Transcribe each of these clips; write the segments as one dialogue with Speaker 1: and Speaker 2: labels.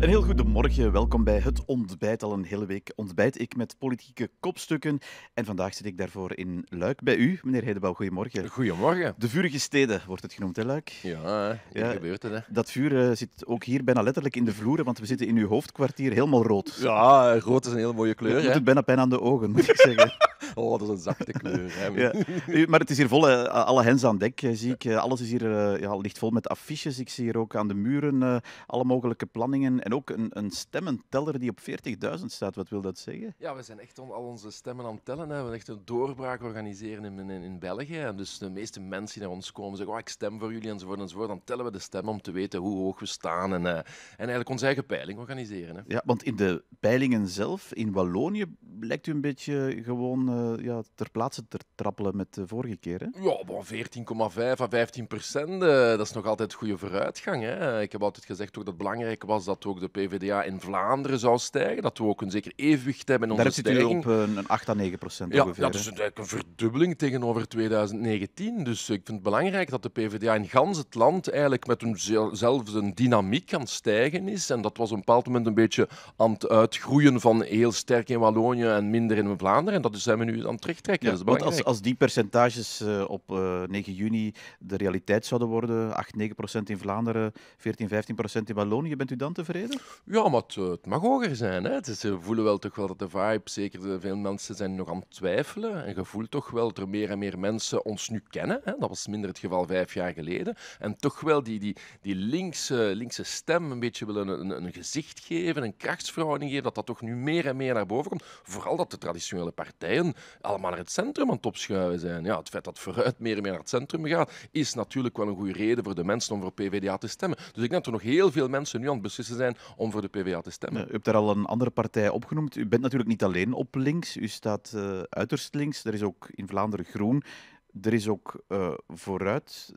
Speaker 1: Een heel goedemorgen, welkom bij het ontbijt. Al een hele week ontbijt ik met politieke kopstukken. En vandaag zit ik daarvoor in Luik bij u, meneer Hedebouw. Goedemorgen. Goedemorgen. De vurige steden wordt het genoemd, hè, Luik?
Speaker 2: Ja,
Speaker 1: ja, gebeurt het. Hè? Dat vuur eh, zit ook hier bijna letterlijk in de vloeren, want we zitten in uw hoofdkwartier helemaal rood. Ja,
Speaker 2: rood is een hele mooie kleur. Je doet het bijna pijn aan de ogen, moet ik zeggen. oh, dat is een zachte kleur. Hè. ja. Maar
Speaker 1: het is hier vol, alle hens aan dek, eh, zie ik. Eh, alles is hier ja, ligt vol met affiches. Ik zie hier ook aan de muren alle mogelijke planningen en ook een, een stemmenteller die op 40.000 staat, wat wil dat zeggen?
Speaker 2: Ja, we zijn echt al onze stemmen aan het tellen. Hè. We willen echt een doorbraak organiseren in, in, in, België. dus de meeste mensen die naar ons komen zeggen, oh, ik stem voor jullie enzovoort enzovoort. Dan tellen we de stem om te weten hoe hoog we staan en, eh, en eigenlijk onze eigen peiling organiseren. Hè.
Speaker 1: Ja, want in de peilingen zelf, in Wallonië, lijkt u een beetje gewoon eh, ja, ter plaatse te trappelen met de
Speaker 2: vorige keer. Hè? Ja, maar 14,5 à 15 procent, eh, dat is nog altijd goede vooruitgang. Hè? Ik heb altijd gezegd ook dat het belangrijk was dat ook de PvdA in Vlaanderen zou stijgen. Dat we ook een zeker evenwicht hebben in onze Daar stijging. Daar zit u op eh, een 8 à 9 procent ja, Ja, dat is eigenlijk een verdubbeling tegenover 2019. Dus ik vind het belangrijk dat de PvdA in gans het land eigenlijk met een, dynamiek aan stijgen is. En dat was op een bepaald moment een beetje aan het uitgroeien van heel sterk in Wallonië en minder in Vlaanderen. En dat is zijn we nu aan het terugtrekken. want als, als die percentages
Speaker 1: eh, op 9 eh, juni de realiteit zouden worden, 8, 9 procent in Vlaanderen,
Speaker 2: 14, 15 procent in Wallonië, bent u dan tevreden? Ja, maar het, het mag hoger zijn. Hè. Het we voelen wel toch wel dat de vibe, zeker veel mensen zijn nog aan het twijfelen. En je voelt toch wel dat er meer en meer mensen ons nu kennen. Hè. Dat was minder het geval vijf jaar geleden. En toch wel die, die, die linkse, linkse stem een beetje willen een, een, een gezicht geven, een krachtsverhouding geven, dat dat toch nu meer en meer naar boven komt vooral dat de traditionele partijen allemaal naar het centrum aan het opschuiven zijn. Ja, het feit dat vooruit meer en meer naar het centrum gaat, is natuurlijk wel een goede reden voor de mensen om voor PvdA te stemmen. Dus ik denk dat er nog heel veel mensen nu aan het beslissen zijn om voor de PvdA te stemmen. u
Speaker 1: hebt daar al een andere partij opgenoemd. U bent natuurlijk niet alleen op links. U staat eh, uiterst links. Er is ook in Vlaanderen groen er is ook eh, vooruit.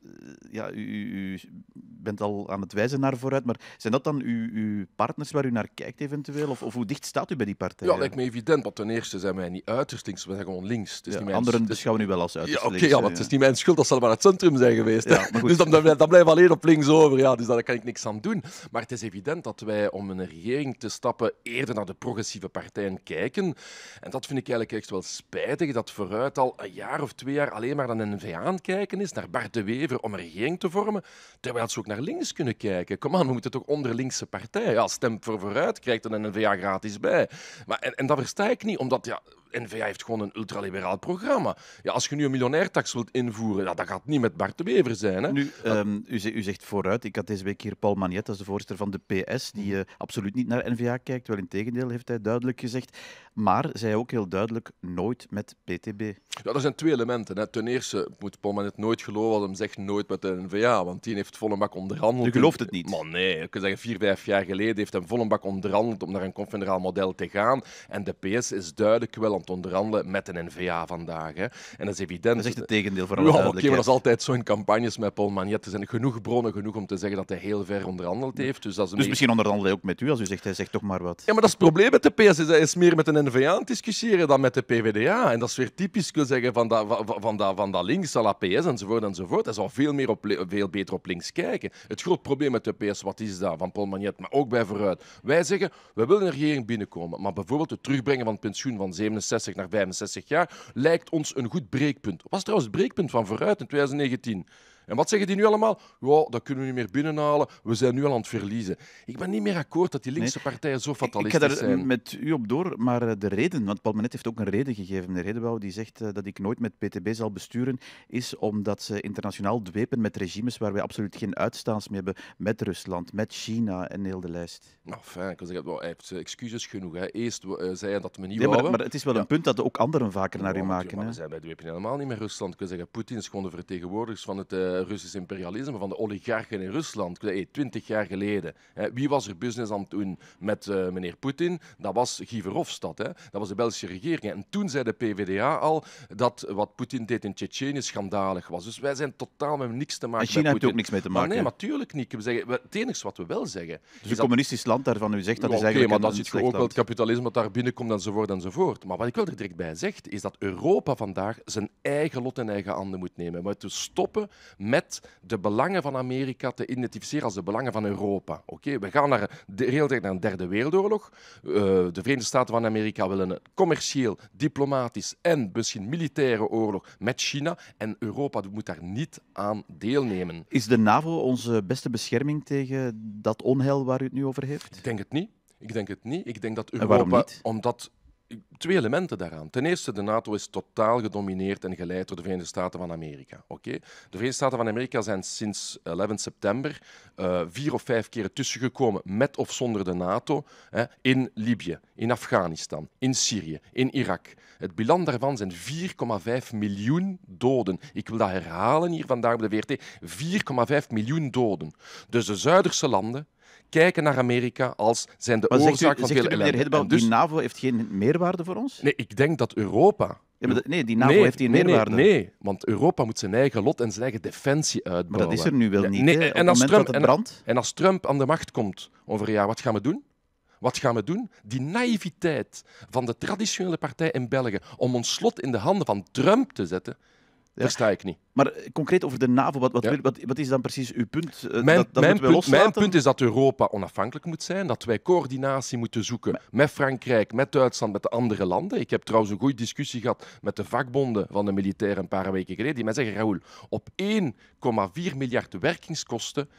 Speaker 1: Ja, u, u, bent al aan het
Speaker 2: wijzen naar vooruit, maar zijn dat dan uw,
Speaker 1: uw partners waar u naar kijkt eventueel? Of, of, hoe dicht staat u bij die partijen?
Speaker 2: Ja, lijkt me evident, want ten eerste zijn wij niet uiterst links, we zijn gewoon links. Het is ja, anderen beschouwen u wel als uiterst ja, links. Ja, ja. het is niet mijn schuld dat ze maar het centrum zijn geweest. dus dan, dan, dan blijven we alleen op links over, ja, dus daar kan ik niks aan doen. Maar het is evident dat wij om een regering te stappen eerder naar de progressieve partijen kijken. En dat vind ik eigenlijk echt wel spijtig, dat vooruit al een jaar of twee jaar alleen maar waar dan NVA aan het kijken is, naar Bart de Wever om een regering te vormen, terwijl ze ook naar links kunnen kijken. Kom aan, we moeten toch onder linkse partij. Ja, stem voor vooruit, krijgt een NVA gratis bij. Maar, en, en dat versta ik niet, omdat ja, N-VA heeft gewoon een ultraliberaal programma. Ja, als je nu een miljonairtax wilt invoeren, nou, dat gaat niet met Bart de Wever zijn. Hè? Nu, uh, ehm, u, zegt, u, zegt, vooruit, ik had deze week hier
Speaker 1: Paul Magnet, als de voorzitter van de PS, die mhm. eh, absoluut niet naar N-VA kijkt. Wel in tegendeel, heeft hij duidelijk gezegd. Maar zei ook heel duidelijk, nooit met PTB.
Speaker 2: Ja, er zijn twee elementen. Hè. Ten eerste moet Paul Magnet nooit geloven wat hem zegt nooit met de N-VA, want die heeft volle bak onderhandeld. U gelooft het niet? Maar nee, ik kan zeggen, vier, vijf jaar geleden heeft hem volle bak onderhandeld om naar een confederaal model te gaan. En de PS is duidelijk wel onderhandelen met een NVA vandaag. Hè. En dat is evident. Dat is echt het tegendeel van ja, Oké, maar dat is altijd zo in campagnes met Paul Magnet. Er zijn genoeg bronnen genoeg om te zeggen dat hij heel ver onderhandeld heeft. Dus, dat dus misschien onderhandelt hij ook met u, als u zegt hij zegt toch maar wat. Ja, maar dat is het probleem met de PS. Hij is meer met een NVA aan het discussiëren dan met de PVDA. En dat is weer typisch, ik zeggen, van dat, van, van dat, van dat links, à la PS enzovoort enzovoort. Hij zal veel, meer op, veel beter op links kijken. Het groot probleem met de PS, wat is dat, van Paul Magnet, maar ook bij Vooruit. Wij zeggen, we willen een regering binnenkomen, maar bijvoorbeeld het terugbrengen van het pensioen van 67 60 naar 65 jaar lijkt ons een goed breekpunt. Was trouwens het breekpunt van vooruit in 2019. En wat zeggen die nu allemaal? Ja, dat kunnen we niet meer binnenhalen. We zijn nu al aan het verliezen. Ik ben niet meer akkoord dat die linkse partijen zo fatalistisch zijn. Ik ga daar
Speaker 1: met u op door, maar eh, de reden, want Paul Manet heeft ook een reden gegeven. Meneer Redebouw, die zegt eh, dat ik nooit met PTB zal besturen, is omdat ze internationaal dwepen met regimes waar wij absoluut geen uitstaans mee hebben. Met Rusland, met China
Speaker 2: en heel de lijst. Nou, fijn. Ik kan zeggen, hij heeft eh, excuses genoeg. Hè. Eerst zeiden zei hij dat we niet willen. maar, maar, het is wel een
Speaker 1: punt dat ook anderen vaker naar u maken. maar
Speaker 2: we zijn bij dwepen helemaal niet meer Rusland. Ik wil zeggen, Poetin is gewoon de vertegenwoordigers van het... Eh, Russisch imperialisme, van de oligarchen in Rusland, twintig jaar geleden. Wie was er business aan het doen met eh, meneer Poetin? Dat was Guy Verhofstadt, hè? dat was de Belgische regering. En toen zei de PvdA al dat wat Poetin deed in Tsjetsjenië schandalig was. Dus wij zijn totaal met niks te maken. En China heeft ook niks mee te maken. Maar nee, natuurlijk niet. We zeggen, het enige wat we wel zeggen. Dus een communistisch
Speaker 1: land daarvan, u zegt dat is eigenlijk. Oké, maar dat zit je ook wel het
Speaker 2: kapitalisme dat daar binnenkomt enzovoort enzovoort. Maar wat ik wel er direct bij zeg, is dat Europa vandaag zijn eigen lot en eigen handen moet nemen. We te stoppen met de belangen van Amerika te identificeren als de belangen van Europa. Oké, We gaan naar de, heel naar een derde wereldoorlog. Eh, de Verenigde Staten van Amerika willen een commercieel, diplomatisch en misschien militaire oorlog met China. En Europa moet daar niet aan deelnemen.
Speaker 1: Is de NAVO onze beste bescherming tegen dat onheil waar u het nu over heeft? Ik
Speaker 2: denk het niet. Ik denk het niet. Ik denk dat Europa. Omdat twee elementen daaraan. Ten eerste, de NATO is totaal gedomineerd en geleid door de Verenigde Staten van Amerika. Oké, De Verenigde Staten van Amerika zijn sinds 11 september eh, vier of vijf keren tussengekomen, met of zonder de NATO, hè, in Libië, in Afghanistan, in Syrië, in Irak. Het bilan daarvan zijn 4,5 miljoen doden. Ik wil dat herhalen hier vandaag op de VRT. 4,5 miljoen doden. Dus de Zuiderse landen kijken naar Amerika als zijn de oorzaak zegt u, van zegt ellende. Dus, die NAVO heeft geen meerwaarde voor ons? Nee, ik denk dat Europa nee, die NAVO heeft geen meerwaarde. Nee, want Europa moet zijn eigen lot en zijn eigen defensie uitbouwen. Maar dat is er nu wel niet. en, als Trump, en, als Trump aan de macht komt over een jaar, wat gaan we doen? Wat gaan we doen? Die naïviteit van de traditionele partij in België om ons slot in de handen van Trump te zetten, Versta ik niet. Maar eh, concreet over de NAVO, wat, wat, wat, is dan precies uw punt? Eh, mijn, dat, dat mijn, punt mijn, punt, is dat Europa onafhankelijk moet zijn, dat wij coördinatie moeten zoeken met Frankrijk, met Duitsland, met de andere landen. Ik heb trouwens een goede discussie gehad met de vakbonden van de militairen een paar weken geleden, die mij zeggen, Raoul, op 1,4 miljard werkingskosten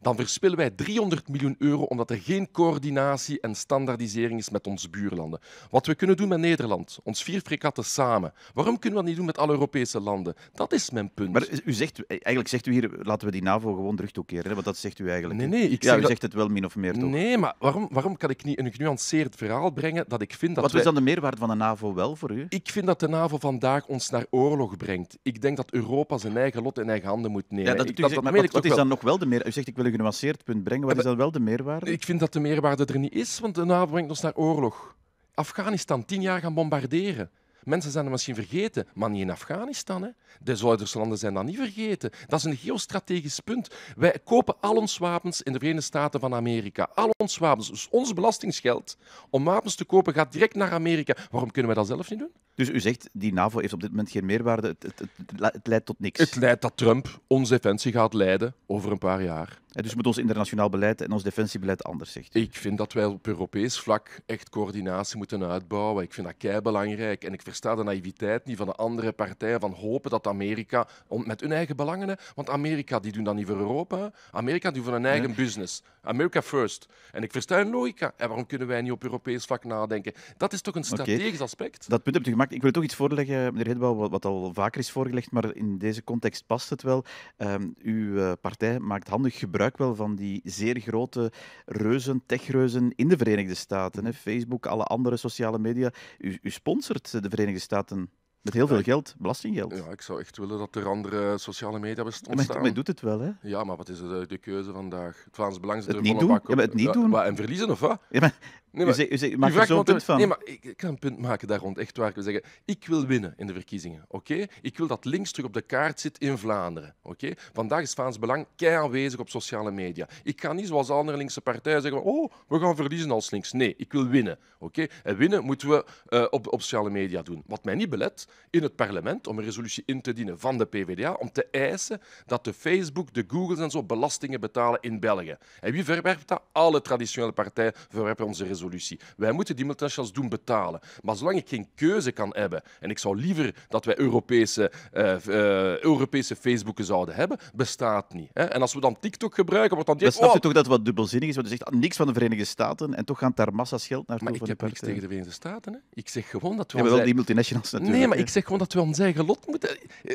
Speaker 2: dan verspillen wij 300 miljoen euro omdat er geen coördinatie en standaardisering is met onze buurlanden. Wat we kunnen doen met Nederland, ons vier frikatten samen. Waarom kunnen we dat niet doen met alle Europese landen? Dat is mijn punt. Maar u zegt, eigenlijk zegt u hier, laten we die NAVO gewoon terug toekeren, want dat zegt u eigenlijk. Nee, nee. Ik ja, zeg u zegt het wel min of meer, toch? Nee, maar waarom, waarom kan ik niet een genuanceerd verhaal brengen dat ik vind dat Wat is dan de meerwaarde van de NAVO wel voor u? Ik vind dat de NAVO vandaag ons naar oorlog brengt. Ik denk dat Europa zijn eigen lot in eigen handen moet nemen. dat, dat, wat, is dan nog wel de meerwaarde? U zegt, ik wil wil een punt brengen. Wat is dan wel de meerwaarde? Ik vind dat de meerwaarde er niet is, want de NAVO brengt ons naar oorlog. Afghanistan tien jaar gaan bombarderen. Mensen zijn dat misschien vergeten, maar niet in Afghanistan. Hè. De landen zijn dat niet vergeten. Dat is een geostrategisch punt. Wij kopen al ons wapens in de Verenigde Staten van Amerika. Al ons wapens, dus ons belastingsgeld om wapens te kopen, gaat direct naar Amerika. Waarom kunnen wij dat zelf niet doen? Dus u zegt, die NAVO heeft op dit moment geen meerwaarde, het, het, het, leidt tot niks. Het leidt dat Trump onze defensie gaat leiden over een paar jaar. En dus moet ons internationaal beleid en ons defensiebeleid anders, zegt Ik vind dat wij op Europees vlak echt coördinatie moeten uitbouwen. Ik vind dat kei belangrijk. En ik versta de naïviteit niet van de andere partijen van hopen dat Amerika, met hun eigen belangen, want Amerika die doen dat niet voor Europa. Amerika doet voor hun eigen business. America first. En ik versta hun logica. En waarom kunnen wij niet op Europees vlak nadenken? Dat is toch een strategisch aspect?
Speaker 1: Dat punt heb je gemaakt ik wil toch iets voorleggen, meneer Hedbouw, wat, al vaker is voorgelegd, maar in deze context past het wel. Ehm, uw eh, partij maakt handig gebruik wel van die zeer grote reuzen, techreuzen in de Verenigde Staten. Hè? Facebook, alle andere sociale media. U, u sponsort de Verenigde Staten met heel veel geld,
Speaker 2: belastinggeld. Ja, ik zou echt willen dat er andere sociale media bestonden. Maar, doet het wel, hè? Ja, maar wat is de, keuze vandaag? Het Vlaams Belang zit het niet doen? Ja, het niet doen. en verliezen of wat? Ja, maar Nee, maar, zo'n punt van. Nee, maar ik, kan een punt maken daar rond. Echt waar. Ik wil zeggen, ik wil winnen in de verkiezingen. Oké? Ik wil dat links terug op de kaart zit in Vlaanderen. Oké? Vandaag is Vlaams Belang kei aanwezig op sociale media. Ik ga niet zoals andere linkse partijen zeggen, oh, we gaan verliezen als links. Nee, ik wil winnen. Oké? En winnen moeten we eh, op, op sociale media doen. Wat mij niet belet in het parlement om een resolutie in te dienen van de PvdA om te eisen dat de Facebook, de Googles en zo belastingen betalen in België. En wie verwerpt dat? Alle traditionele partijen verwerpen onze resolutie. Wij moeten die multinationals doen betalen. Maar zolang ik geen keuze kan hebben, en ik zou liever dat wij Europese, uh, Europese Facebooken zouden hebben, bestaat niet. Hè? En als we dan TikTok gebruiken, wordt dan... Dan snap oh! je toch dat
Speaker 1: wat dubbelzinnig is, want je zegt ah, niks van de Verenigde Staten en toch gaan daar massa's geld naartoe. Maar ik heb niks tegen de
Speaker 2: Verenigde Staten. Hè? Ik zeg gewoon dat we... Ja, wel die multinationals natuurlijk. Nee, maar ik zeg gewoon dat we ons eigen lot moeten...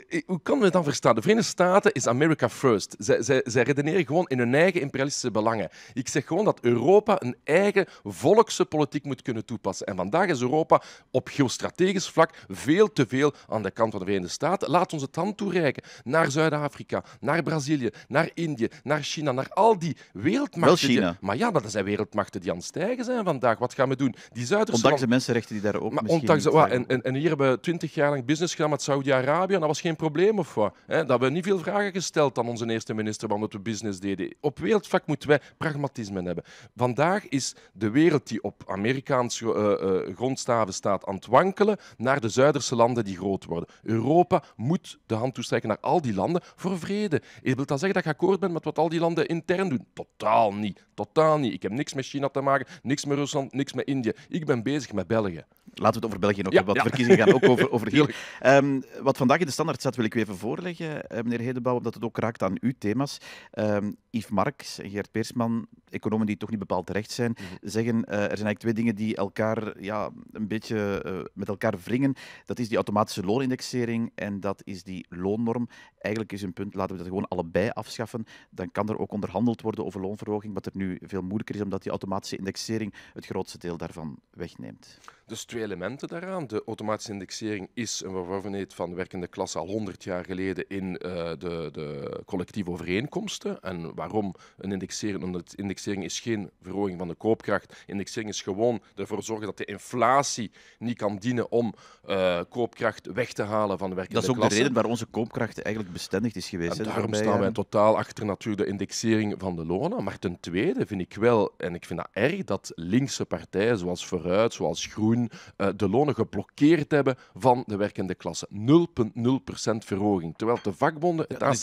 Speaker 2: Eh, hoe kan men dan verstaan? De Verenigde Staten is America first. Zij, zij, zij redeneren gewoon in hun eigen imperialistische belangen. Ik zeg gewoon dat Europa een eigen volk volkse politiek moet kunnen toepassen. En vandaag is Europa op geostrategisch vlak veel te veel aan de kant van de Verenigde Staten. Laat ons het hand toereiken naar Zuid-Afrika, naar Brazilië, naar Indië, naar China, naar al die wereldmachten. Wel China. maar ja, dat zijn wereldmachten die aan het stijgen zijn vandaag. Wat gaan we doen? Die Zuiderse ondanks de mensenrechten die daar ook maar en, en, hier hebben we twintig jaar lang business gedaan met Saudi-Arabië dat was geen probleem of wat. dat we niet veel vragen gesteld aan onze eerste minister omdat we business deden. Op wereldvlak moeten wij pragmatisme hebben. Vandaag is de wereld die op Amerikaans eh, eh, grondstaven staat aan het wankelen naar de Zuiderse landen die groot worden. Europa moet de hand toestrekken naar al die landen voor vrede. Je wilt dan zeggen dat je akkoord bent met wat al die landen intern doen? Totaal niet. Totaal niet. Ik heb niks met China te maken, niks met Rusland, niks met Indië. Ik ben bezig met België. Laten we het over België nog ja, hebben. Wat ja. verkiezingen gaan ook over, over ehm, wat vandaag in de standaard staat, wil ik u even
Speaker 1: voorleggen, eh, meneer Hedebouw, omdat het ook raakt aan uw thema's. Um, Yves Marx en Geert Peersman, economen die toch niet bepaald terecht zijn, mhm. zeggen eh, er zijn eigenlijk twee dingen die elkaar ja, een beetje eh, met elkaar wringen. Dat is die automatische loonindexering en dat is die loonnorm. Eigenlijk is een punt, laten we dat gewoon allebei afschaffen. Dan kan er ook onderhandeld worden over loonverhoging, wat er nu veel moeilijker is, omdat die automatische indexering het grootste deel daarvan wegneemt.
Speaker 2: Dus twee elementen daaraan. De automatische indexering is een verworvenheid van de werkende klasse al 100 jaar geleden in eh, de, de collectieve overeenkomsten. En waarom een indexering? Omdat indexering is geen verhoging van de koopkracht. In is gewoon ervoor zorgen dat de inflatie niet kan dienen om eh, koopkracht weg te halen van de werkende Dat is ook de reden waar onze koopkracht eigenlijk bestendig is geweest. En daarom staan wij totaal achter natuurlijk de indexering van de lonen. Maar ten tweede vind ik wel, en ik vind dat erg, dat linkse partijen zoals Vooruit, zoals Groen, eh, de lonen geblokkeerd hebben van de werkende klasse. 0,0% verhoging. Terwijl de vakbonden, het ja, ACV, dus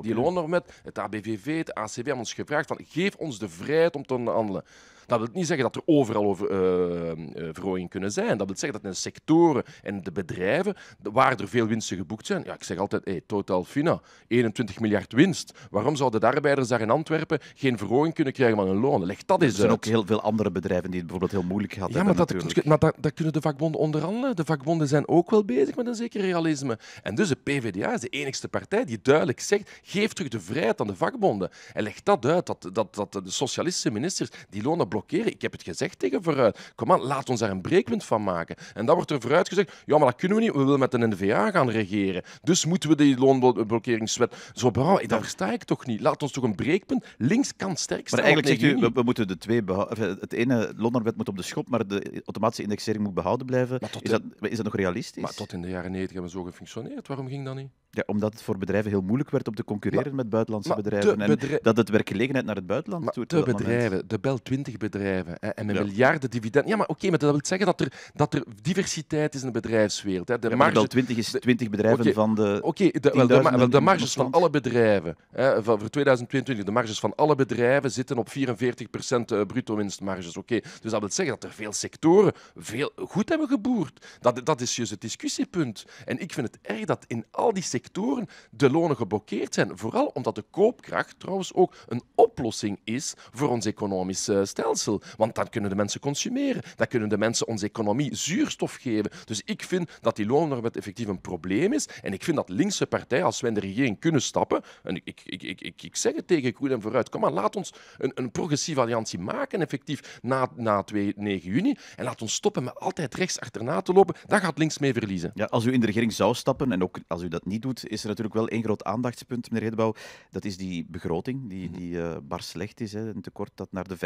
Speaker 2: die loonnormet, het, het ABVV, het ACV hebben ons gevraagd van geef ons de vrijheid om te onderhandelen. Dat wil niet zeggen dat er overal over, uh, eh, eh, verhogingen kunnen zijn. Dat wil zeggen dat in de sectoren en de bedrijven waar er veel winsten geboekt zijn. Ja, ik zeg altijd, hey, Total Fina, 21 miljard winst. Waarom zouden de arbeiders daar in Antwerpen geen verhoging kunnen krijgen van hun lonen? Leg dat eens Er zijn ook heel veel andere bedrijven die het bijvoorbeeld heel moeilijk hadden. Ja, maar, dat, maar dat, dat, kunnen de vakbonden onderhandelen. De vakbonden zijn ook wel bezig met een zeker realisme. En dus de PvdA is de enigste partij die duidelijk zegt, geef terug de vrijheid aan de vakbonden. En leg dat uit, dat, dat, dat de socialistische ministers die lonen ik heb het gezegd tegen Vooruit. Kom aan, laat ons daar een breekpunt van maken. En dan wordt er vooruit gezegd, ja, maar dat kunnen we niet. We willen met een NVA gaan regeren. Dus moeten we die loonblokkeringswet... Zo, behouden. daar versta ik toch niet. Laat ons toch een breekpunt. Links kan sterk zijn. Maar eigenlijk zegt u,
Speaker 1: we, moeten de twee eh, Het ene, moet op de schop, maar de automatische indexering moet behouden blijven. Is, dat, is, dat, nog realistisch? Maar tot in de jaren 90 hebben we zo gefunctioneerd. Waarom ging dat niet?
Speaker 2: Ja, omdat het voor bedrijven heel moeilijk werd om te concurreren met buitenlandse bedrijven. En
Speaker 1: dat het werkgelegenheid naar het
Speaker 2: buitenland toe. De bedrijven, de bel 20 bedrijven hè, en miljarden dividend. Ja, maar oké, maar dat wil zeggen dat er, dat er diversiteit is in de bedrijfswereld. Hè. De, marge... bel 20 is 20 bedrijven van de. Oké, de, wel, de, marges van alle bedrijven. Hè, voor 2022, de marges van alle bedrijven zitten op 44% eh, bruto winstmarges. Oké, dus dat wil zeggen dat er veel sectoren veel goed hebben geboerd. Dat, dat is juist het discussiepunt. En ik vind het erg dat in al die sectoren sectoren de lonen geblokkeerd zijn. Vooral omdat de koopkracht trouwens ook een oplossing is voor ons economisch eh, stelsel. Want dan kunnen de mensen consumeren, dan kunnen de mensen onze economie zuurstof geven. Dus ik vind dat die loonarbeid effectief een probleem is. En ik vind dat linkse partijen, als wij in de regering kunnen stappen, en ik, ik, ik, ik, zeg het tegen Groen en vooruit, kom maar, laat ons een, een progressieve alliantie maken, effectief, na, na 2, 9 juni. En laat ons stoppen met altijd rechts achterna te lopen. Dan gaat links mee verliezen. Ja, als u in de regering zou stappen, en ook als u dat niet doet,
Speaker 1: is er natuurlijk wel één groot aandachtspunt, meneer Hedebouw. Dat is die begroting, die, mhm. die eh, bar slecht is. Hè. Een tekort dat naar de 5%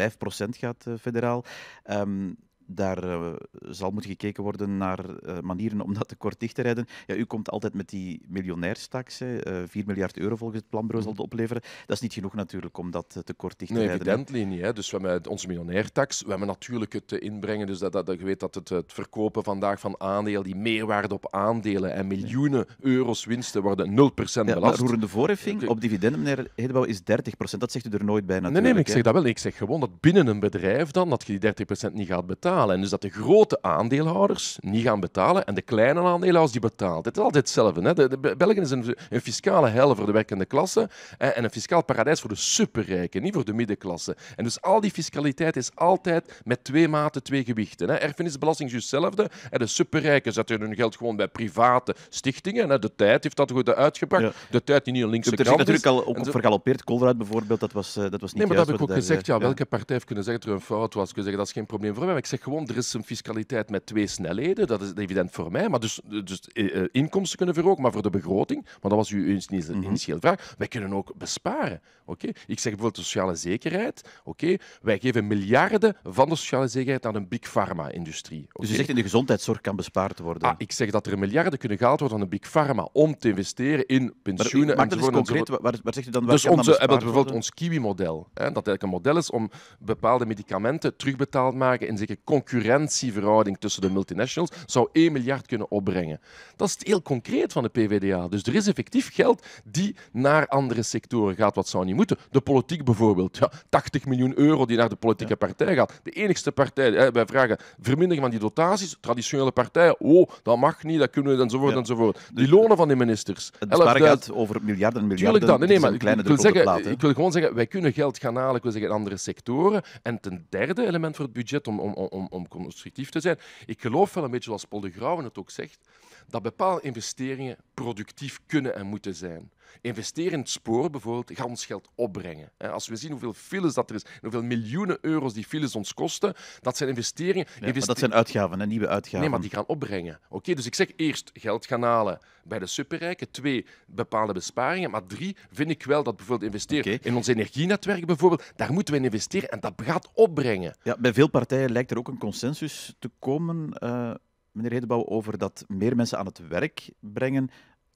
Speaker 1: gaat eh, federaal. Ehm, daar eh, zal moeten gekeken worden naar eh, manieren om dat tekort dicht te rijden. Ja, u komt altijd met die miljonairstax, Uh, eh, 4 miljard euro volgens het planbureau zal dat mhm. opleveren. Dat is niet genoeg natuurlijk om dat tekort dicht te nee, rijden. Nee,
Speaker 2: evidently niet. Hè. Dus we hebben onze miljonairtax. We hebben natuurlijk het inbrengen. Dus dat, dat, je weet dat het, het verkopen vandaag van aandelen, die meerwaarde op aandelen en miljoenen euro's winsten worden 0% belast. Ja, roerende voorheffing op dividenden, meneer Hedebouw, is 30%. Dat zegt u er nooit bij natuurlijk. Nee, nee, ik zeg dat wel. Ik zeg gewoon dat binnen een bedrijf dan, dat je die 30% niet gaat betalen. En dus dat de grote aandeelhouders niet gaan betalen en de kleine aandeelhouders die betalen. Het is altijd hetzelfde. Hè? De, de, België is een, een, fiscale hel voor de werkende klasse en, en een fiscaal paradijs voor de superrijken, niet voor de middenklasse. En dus al die fiscaliteit is altijd met twee maten, twee gewichten. Hè? Erfenisbelasting is hetzelfde. En de superrijken zetten hun geld gewoon bij private stichtingen. Hè? De tijd heeft dat goed uitgebracht. De tijd die niet een linkse kant is. natuurlijk al ook vergalopeerd.
Speaker 1: Colruyt bijvoorbeeld, dat was, eh,
Speaker 2: dat was niet Nee, maar dat heb ik ook gezegd. Eh, ja, welke partij heeft kunnen zeggen dat er een fout was? Kunnen zeggen dat is geen probleem voor mij. ik zeg gewoon, er is een fiscaliteit met twee snelheden, dat is evident voor mij, maar dus, dus eh, eh, inkomsten kunnen verhogen, maar voor de begroting, want dat was uw initiële mm -hmm. vraag, wij kunnen ook besparen. Oké, Ik zeg bijvoorbeeld sociale zekerheid, oké, wij geven miljarden van de sociale zekerheid aan een big pharma-industrie. Dus je zegt in de gezondheidszorg kan bespaard worden? Ah, ik zeg dat er miljarden kunnen gehaald worden aan de big pharma om te investeren in pensioenen. Maar, maar dat is dus concreet, waar, waar, zegt u dan? Waar dus onze, dan eh, bijvoorbeeld ons Kiwi-model, dat eigenlijk een model is om bepaalde medicamenten terugbetaald te maken in zeker concurrentieverhouding tussen de multinationals zou 1 miljard kunnen opbrengen. Dat is heel concreet van de PVDA. Dus er is effectief geld die naar andere sectoren gaat, wat zou niet moeten. De politiek bijvoorbeeld. Ja, 80 miljoen euro die naar de politieke partij gaat. De enigste partij, hè, wij vragen vermindering van die dotaties, traditionele partijen, oh, dat mag niet, dat kunnen we, enzovoort, ja. enzovoort. Die lonen van de ministers. Het geld over miljarden en miljarden. Dan. Nee, maar ik, wil zeggen, ik wil gewoon zeggen, wij kunnen geld gaan halen, zeggen, in andere sectoren. En ten derde element voor het budget, om, om om, om constructief te zijn. Ik geloof wel een beetje, zoals Paul de Grauwen het ook zegt, dat bepaalde investeringen productief kunnen en moeten zijn investeren in het spoor bijvoorbeeld gans geld opbrengen. Als we zien hoeveel files dat er is, hoeveel miljoenen euro's die files ons kosten, dat zijn investeringen. maar dat zijn
Speaker 1: uitgaven, nieuwe uitgaven. Nee, maar die gaan
Speaker 2: opbrengen. Oké, dus ik zeg eerst geld gaan halen bij de superrijken. Twee, bepaalde besparingen. Maar drie, vind ik wel dat bijvoorbeeld investeren in ons energienetwerk bijvoorbeeld, daar moeten we in investeren en dat gaat opbrengen.
Speaker 1: Ja, bij veel partijen lijkt er ook een consensus te komen. Eh, meneer Hedebouw, over dat meer mensen aan het werk brengen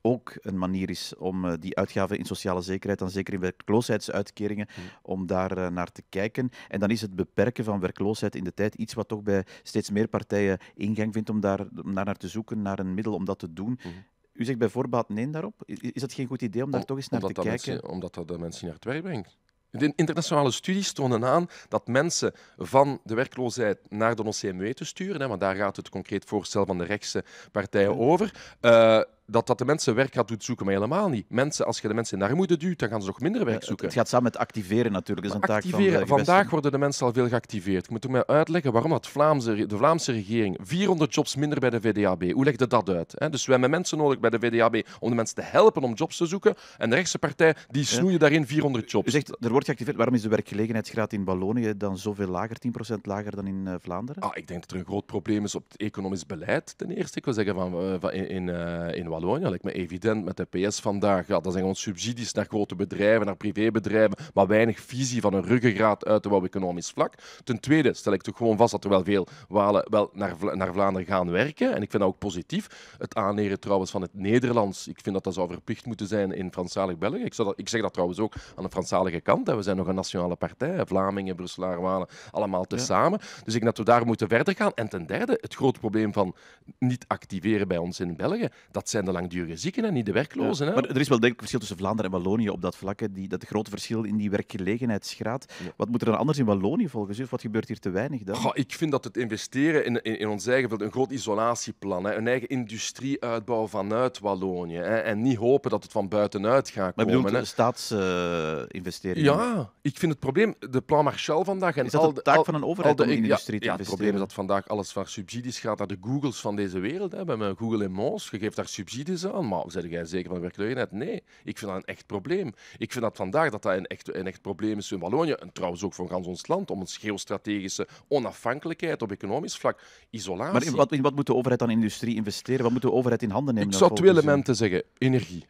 Speaker 1: ook een manier is om eh, die uitgaven in sociale zekerheid, dan zeker in werkloosheidsuitkeringen, mm. om daar eh, naar te kijken. En dan is het beperken van werkloosheid in de tijd iets wat toch bij steeds meer partijen ingang vindt om daar naar te zoeken, naar een middel om dat te doen. Mm-hmm. U zegt bij voorbaat nee daarop. Is dat geen goed idee om daar toch eens naar te kijken? Mensen,
Speaker 2: omdat dat de mensen naar het werk brengt. De internationale studies tonen aan dat mensen van de werkloosheid naar de OCMW te sturen, hè, want daar gaat het concreet voorstel van de rechtse partijen over, eh, dat dat de mensen werk gaat doen zoeken, maar helemaal niet. Mensen, als je de mensen in armoede duwt, dan gaan ze nog minder werk zoeken. Het gaat samen met activeren natuurlijk. is een taak eh, activeren. Vandaag worden de mensen al veel geactiveerd. Ik moet mij uitleggen waarom dat Vlaamse, de Vlaamse regering 400 jobs minder bij de VDAB. Hoe legde dat uit? Hè? Dus we hebben mensen nodig bij de VDAB om de mensen te helpen om jobs te zoeken. En de rechtse partij die snoeien daarin 400 jobs. U zegt, er wordt geactiveerd. Waarom is de
Speaker 1: werkgelegenheidsgraad
Speaker 2: in Wallonië dan zoveel lager, 10% lager dan in eh, Vlaanderen? Ah, ik denk dat er een groot probleem is op het economisch beleid ten eerste. Ik wil zeggen van, eh, in, uh, in Wallonië Wallonië lijkt me evident met de PS vandaag. Ja, dat zijn gewoon subsidies naar grote bedrijven, naar privébedrijven, maar weinig visie van een ruggengraat uit op economisch vlak. Ten tweede stel ik toch gewoon vast dat er wel veel Walen wel naar, naar Vlaanderen gaan werken. En ik vind dat ook positief. Het aanleren trouwens van het Nederlands, ik vind dat dat zou verplicht moeten zijn in Fransalig België. Ik, zou ik zeg dat trouwens ook aan de Franstalige kant. We zijn nog een nationale partij, Vlamingen, Brusselaar, Walen, allemaal tezamen. Ja. Dus ik denk dat we daar moeten verder gaan. En ten derde, het grote probleem van niet activeren bij ons in België, dat zijn de langdurige zieken en niet de werklozen. Ja. Maar er is
Speaker 1: wel denk ik verschil tussen Vlaanderen en Wallonië op dat vlak. Die, dat grote verschil in die werkgelegenheidsgraad. Wat moet er dan anders in Wallonië volgens u? Of wat gebeurt hier te weinig dan?
Speaker 2: ik vind dat het investeren in, in, in ons eigen veld een groot isolatieplan. Hè. Een eigen industrie uitbouwen vanuit Wallonië. Hè. En niet hopen dat het van buitenuit gaat maar komen. Maar eh, staatsinvesteringen? Uh, ja, ik vind het probleem... De plan Marshall vandaag... En is al de taak van een overheid om industrie te investeren? het probleem is dat vandaag alles van subsidies gaat naar de Googles van deze wereld. Hè. We hebben Google en Mons. Je geeft daar subsidies subsidies aan, maar zeg jij zeker van de werkgelegenheid? Nee, ik vind dat een echt probleem. Ik vind dat vandaag dat dat een echt, een echt probleem is in Wallonië en trouwens ook voor gans ons land, om een geostrategische onafhankelijkheid op economisch vlak, isolatie. Maar
Speaker 1: in wat, moet de overheid dan industrie investeren? Wat moet de overheid in handen nemen? Ik zou twee elementen zeggen. Energie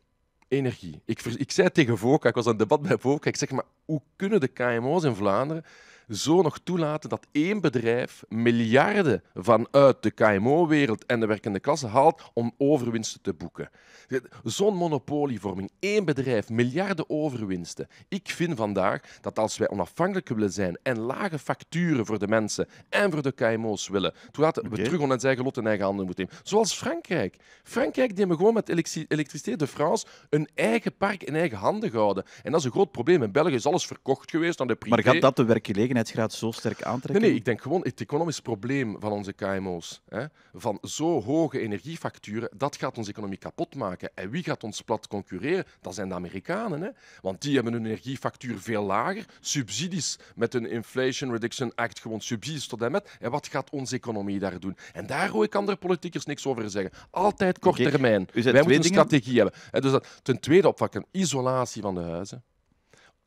Speaker 2: energie. Ik, ik, zei tegen Volk, ik was aan het debat bij Volk. ik zeg maar, hoe kunnen de KMO's in Vlaanderen zo nog toelaten dat één bedrijf miljarden vanuit de KMO-wereld en de werkende klasse haalt om overwinsten te boeken? Zo'n monopolievorming, één bedrijf, miljarden overwinsten. Ik vind vandaag dat als wij onafhankelijk willen zijn en lage facturen voor de mensen en voor de KMO's willen, toelaten okay. we terug ons eigen lot in eigen handen moeten Zoals Frankrijk. Frankrijk die hebben gewoon met elektriciteit de France een eigen park in eigen handen gehouden. En dat is een groot probleem. In België is alles verkocht geweest aan de privé. Maar gaat dat de
Speaker 1: werkgelegenheid werkgelegenheidsgraad zo sterk aantrekken? Nee, ik
Speaker 2: denk gewoon het economisch probleem van onze KMO's. Hè, van zo hoge energiefacturen, dat gaat onze economie kapot maken. En wie gaat ons plat concurreren? Dat zijn de Amerikanen. Hè? Want die hebben hun energiefactuur veel lager. Subsidies met een Inflation Reduction Act, gewoon subsidies tot en met. En wat gaat onze economie daar doen? En daar hoor ik andere politiekers niks over zeggen. Altijd kort termijn. Wij moeten een strategie hebben. Dus dat, ten tweede opvakken, isolatie van de huizen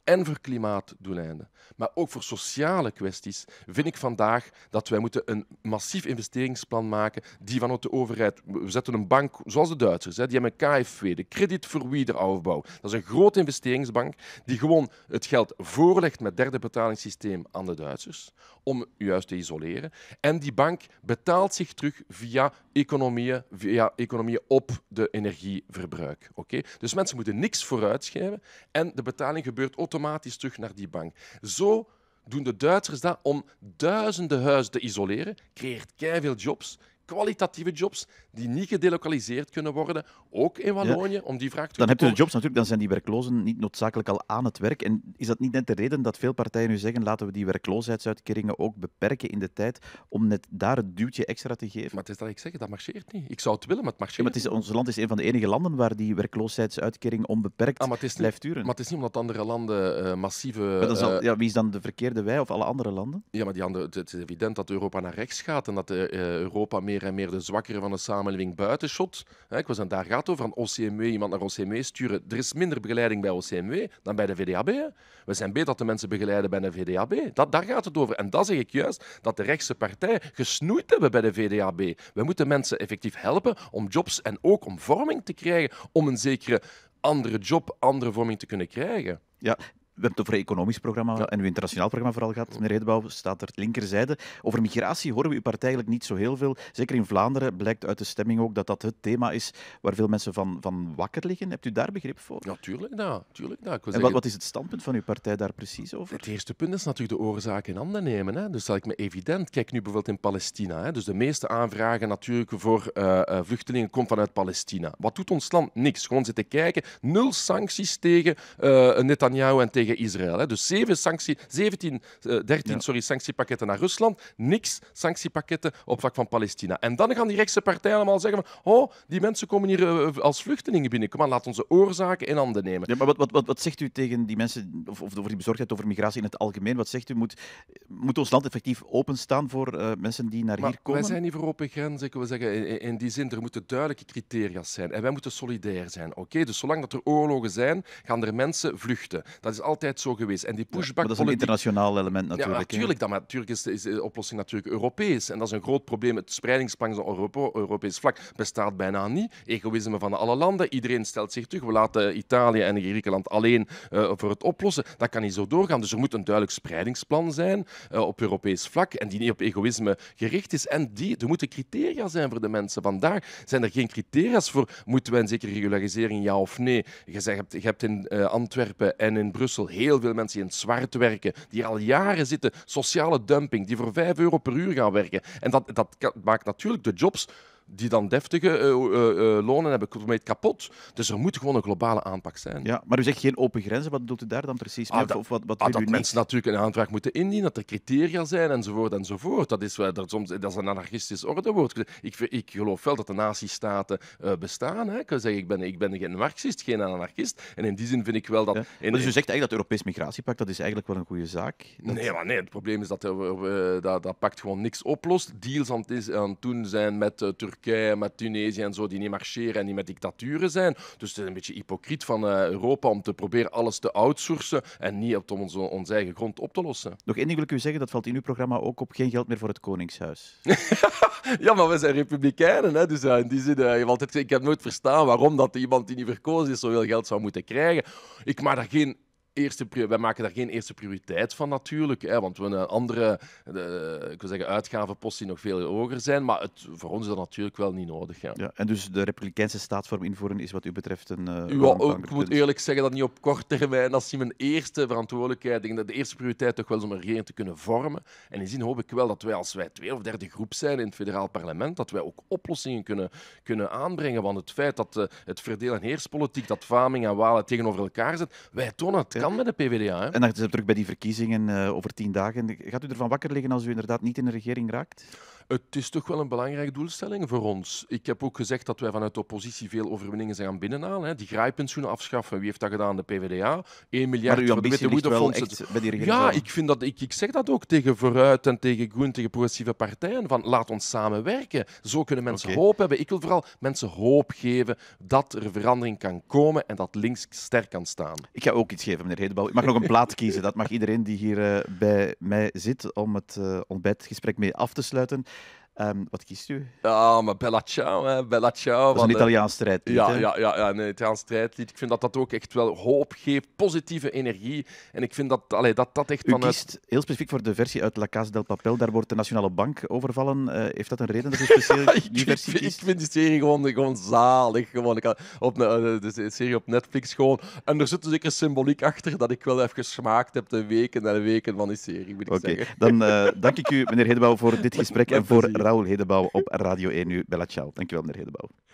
Speaker 2: en voor klimaatdoeleinden, maar ook voor sociale kwesties, vind ik vandaag dat wij moeten een massief investeringsplan maken die vanuit de overheid, we zetten een bank zoals de Duitsers, hè, die hebben een KFW, de Krediet voor Wiederaufbouw. Dat is een grote investeringsbank die gewoon het geld voorlegt met derde betalingssysteem aan de Duitsers, om juist te isoleren. En die bank betaalt zich terug via economieën, via economieën op de energieverbruik. Oké? Dus mensen moeten niks vooruitschrijven en de betaling gebeurt automatisch automatisch terug naar die bank. Zo doen de Duitsers dat om duizenden huizen te isoleren, creëert keihard veel jobs, kwalitatieve jobs die niet gedelocaliseerd kunnen worden, ook in Wallonië, om die vraag te Dan heb je de jobs
Speaker 1: natuurlijk, dan zijn die werklozen niet noodzakelijk al aan het werk. En is dat niet net de reden dat veel partijen nu zeggen, laten we die werkloosheidsuitkeringen ook beperken in de tijd, om net daar het duwtje extra te geven? Maar
Speaker 2: het is dat ik zeg, dat marcheert niet.
Speaker 1: Ik zou het willen, maar het marcheert maar het is, Ons land is een van de enige landen waar die werkloosheidsuitkering onbeperkt ah, blijft
Speaker 2: duren. Maar het is niet omdat andere landen eh, massieve... Eh, ja, wie is dan de verkeerde wij of alle andere landen? Ja, maar die andere, het is evident dat Europa naar rechts gaat en dat eh, Europa meer en meer de zwakkeren van de samenleving buitenshot. Ik was aan daar gaat over, van OCMW iemand naar OCMW sturen. Er is minder begeleiding bij OCMW dan bij de VDAB. We zijn beter dat de mensen begeleiden bij de VDAB. Dat, daar gaat het over. En dat zeg ik juist, dat de rechtse partij gesnoeid hebben bij de VDAB. We moeten mensen effectief helpen om jobs en ook om vorming te krijgen, om een zekere andere job, andere vorming te kunnen krijgen. Ja, we hebben het over economisch programma en uw internationaal
Speaker 1: programma vooral gehad. Meneer Hedbouw staat er linkerzijde. Over migratie horen we uw partij eigenlijk niet zo heel veel. Zeker in Vlaanderen blijkt uit de stemming ook dat dat het thema is waar veel mensen van, van wakker liggen. Hebt u daar
Speaker 2: begrip voor? Ja, tuurlijk. tuurlijk en zeggen... wat, is het standpunt van uw partij daar precies over? Het eerste punt is natuurlijk de oorzaak in handen nemen. Hè. Dus dat ik me evident kijk nu bijvoorbeeld in Palestina. Hè. Dus de meeste aanvragen natuurlijk voor eh, eh, vluchtelingen komt vanuit Palestina. Wat doet ons land? Niks. Gewoon zitten kijken. Nul sancties tegen uh, Netanyahu en tegen tegen Israël. Hè. Dus 7 sanctie, 17, 13 eh, sorry, sanctiepakketten naar Rusland, niks sanctiepakketten op vlak van Palestina. En dan gaan die rechtse partijen allemaal zeggen van oh, die mensen komen hier eh, als vluchtelingen binnen. Kom maar, laat onze oorzaken in handen nemen. Ja, maar wat, wat, wat, wat zegt u tegen die mensen, of, of over die bezorgdheid over migratie in het algemeen? Wat
Speaker 1: zegt u? Moet, moet ons land effectief openstaan voor eh, mensen die naar hier komen? Wij zijn
Speaker 2: niet voor open grenzen. Ik zeggen, in, die zin, er moeten duidelijke criteria zijn. En wij moeten solidair zijn. Oké, Dus zolang dat er oorlogen zijn, gaan er mensen vluchten. Dat is altijd altijd zo geweest. En die pushback. dat is een internationaal element natuurlijk. Ja, natuurlijk. Dan, maar natuurlijk is, is, de oplossing natuurlijk Europees. En dat is een groot probleem. Het spreidingsplan op Europa, Europees vlak bestaat bijna niet. Egoïsme van alle landen. Iedereen stelt zich terug. We laten Italië en Griekenland alleen eh, voor het oplossen. Dat kan niet zo doorgaan. Dus er moet een duidelijk spreidingsplan zijn eh, op Europees vlak. En die niet op egoïsme gericht is. En die, er moeten criteria zijn voor de mensen. Vandaag zijn er geen criteria voor. Moeten wij een zekere regularisering, ja of nee? Je, zegt, je hebt in eh, Antwerpen en in Brussel heel veel mensen die in het zwart werken, die al jaren zitten, sociale dumping, die voor 5 euro per uur gaan werken. En dat, dat maakt natuurlijk de jobs die dan deftige uh, uh, lonen hebben, komt kapot. Dus er moet gewoon een globale aanpak zijn. Ja, maar u dus zegt geen open grenzen. Wat doet u daar dan precies ah, mee? dat, of wat, wat ah, mensen natuurlijk een aanvraag moeten indienen, dat er criteria zijn enzovoort enzovoort. Dat is, dat soms, dat is een anarchistisch ordewoord. Ik, ik geloof wel dat de nazistaten bestaan. Hè. Ik, zeg, ik, ben, ik ben geen marxist, geen anarchist. En in die zin vind ik wel dat... dus u zegt eigenlijk dat het Europees Migratiepact, dat is eigenlijk wel een goede zaak? Nee, maar nee. Het probleem is dat, dat, dat pact gewoon niks oplost. Deals aan, aan het doen zijn met Turkije eh, met Tunesië en zo, die niet marcheren en die met dictaturen zijn. Dus het is een beetje hypocriet van eh, Europa om te proberen alles te outsourcen en niet om onze, onze eigen grond op te lossen.
Speaker 1: Nog één ding wil ik u zeggen, dat valt in uw programma ook op geen geld meer voor het Koningshuis.
Speaker 2: ja, maar we zijn republikeinen, hè? dus eh, in die zin, je ik heb nooit verstaan waarom dat iemand die niet verkozen is zoveel geld zou moeten krijgen. Ik maak daar geen eerste, wij maken daar geen eerste prioriteit van natuurlijk, hè, want we hebben andere uitgavenpost ik wil zeggen, uitgavenposten die nog veel hoger zijn, maar het, voor ons is dat natuurlijk wel niet nodig. Ja. ja
Speaker 1: en dus de Republikeinse staatsvorm invoeren is wat u betreft een... Uh, ik moet
Speaker 2: eerlijk zeggen dat niet op korte termijn, dat is niet mijn eerste verantwoordelijkheid. Ik denk dat de eerste prioriteit toch wel is om een regering te kunnen vormen. En in zin hoop ik wel dat wij als wij twee of derde groep zijn in het federaal parlement, dat wij ook oplossingen kunnen, kunnen aanbrengen. Want het feit dat eh, het verdeel- en heerspolitiek, dat Vlaming en Walen tegenover elkaar zit, wij tonen het met de PvdA. Hè?
Speaker 1: En dan terug bij die verkiezingen eh, over
Speaker 2: tien dagen. Gaat u ervan wakker liggen als u inderdaad niet in de regering raakt? Het is toch wel een belangrijke doelstelling voor ons. Ik heb ook gezegd dat wij vanuit de oppositie veel overwinningen zijn gaan binnenhalen. Hè. Die graaipensioenen afschaffen, wie heeft dat gedaan? De PvdA. 1 miljard maar uw ambitie voor de wel echt bij die regering. Ja, ik, vind dat, ik, zeg dat ook tegen Vooruit en tegen Groen, tegen progressieve partijen. Van, laat ons samenwerken. Zo kunnen mensen hoop hebben. Ik wil vooral mensen hoop geven dat er verandering kan komen en dat links sterk kan staan. Ik ga ook iets geven, meneer Hedebouw. Ik mag nog een plaat kiezen.
Speaker 1: Dat mag iedereen die hier eh, bij mij zit om het eh, ontbijtgesprek mee af te sluiten. Ehm, wat kiest u?
Speaker 2: Ja, maar Bella Ciao. Dat is een eh, Italiaans strijdlied. Ja, ja, ja, ja, een Italiaans strijdlied. Ik vind dat dat ook echt wel hoop geeft, positieve energie. En ik vind dat allee, dat, dat echt vanuit... kiest
Speaker 1: heel specifiek voor de versie uit La Casa del Papel. Daar wordt de Nationale Bank overvallen. Eh, heeft dat een reden dat u
Speaker 2: speciaal die versie ik, kiest? Ik vind die serie gewoon, gewoon zalig. Gewoon, ik had op, eh, de serie op Netflix gewoon. En er zit dus zeker symboliek achter dat ik wel even gesmaakt heb de weken en de weken van die serie, wil ik zeggen.
Speaker 1: Dan dank ik u, meneer Hedebouw, voor dit gesprek en voor Raoul Hedebouw op Radio 1 nu. Bella ciao. Dankjewel, meneer Hedebouw.